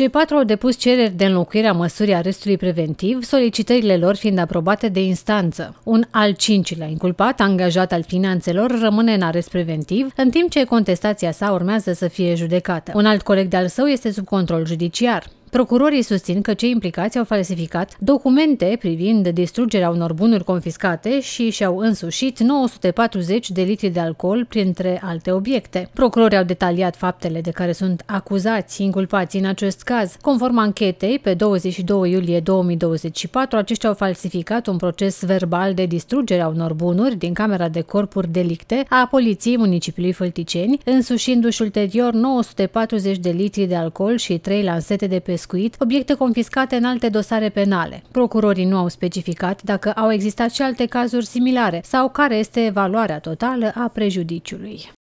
Cei patru au depus cereri de înlocuire a măsurii arestului preventiv, solicitările lor fiind aprobate de instanță. Un al cincilea inculpat, angajat al finanțelor, rămâne în arest preventiv, în timp ce contestația sa urmează să fie judecată. Un alt coleg de-al său este sub control judiciar. Procurorii susțin că cei implicați au falsificat documente privind distrugerea unor bunuri confiscate și și-au însușit 940 de litri de alcool, printre alte obiecte. Procurorii au detaliat faptele de care sunt acuzați inculpați în acest caz. Conform anchetei, pe 22 iulie 2024, aceștia au falsificat un proces verbal de distrugere a unor bunuri din Camera de Corpuri Delicte a Poliției Municipiului Fălticeni, însușindu-și ulterior 940 de litri de alcool și 3 lansete de pe pescuit, obiecte confiscate în alte dosare penale. Procurorii nu au specificat dacă au existat și alte cazuri similare sau care este valoarea totală a prejudiciului.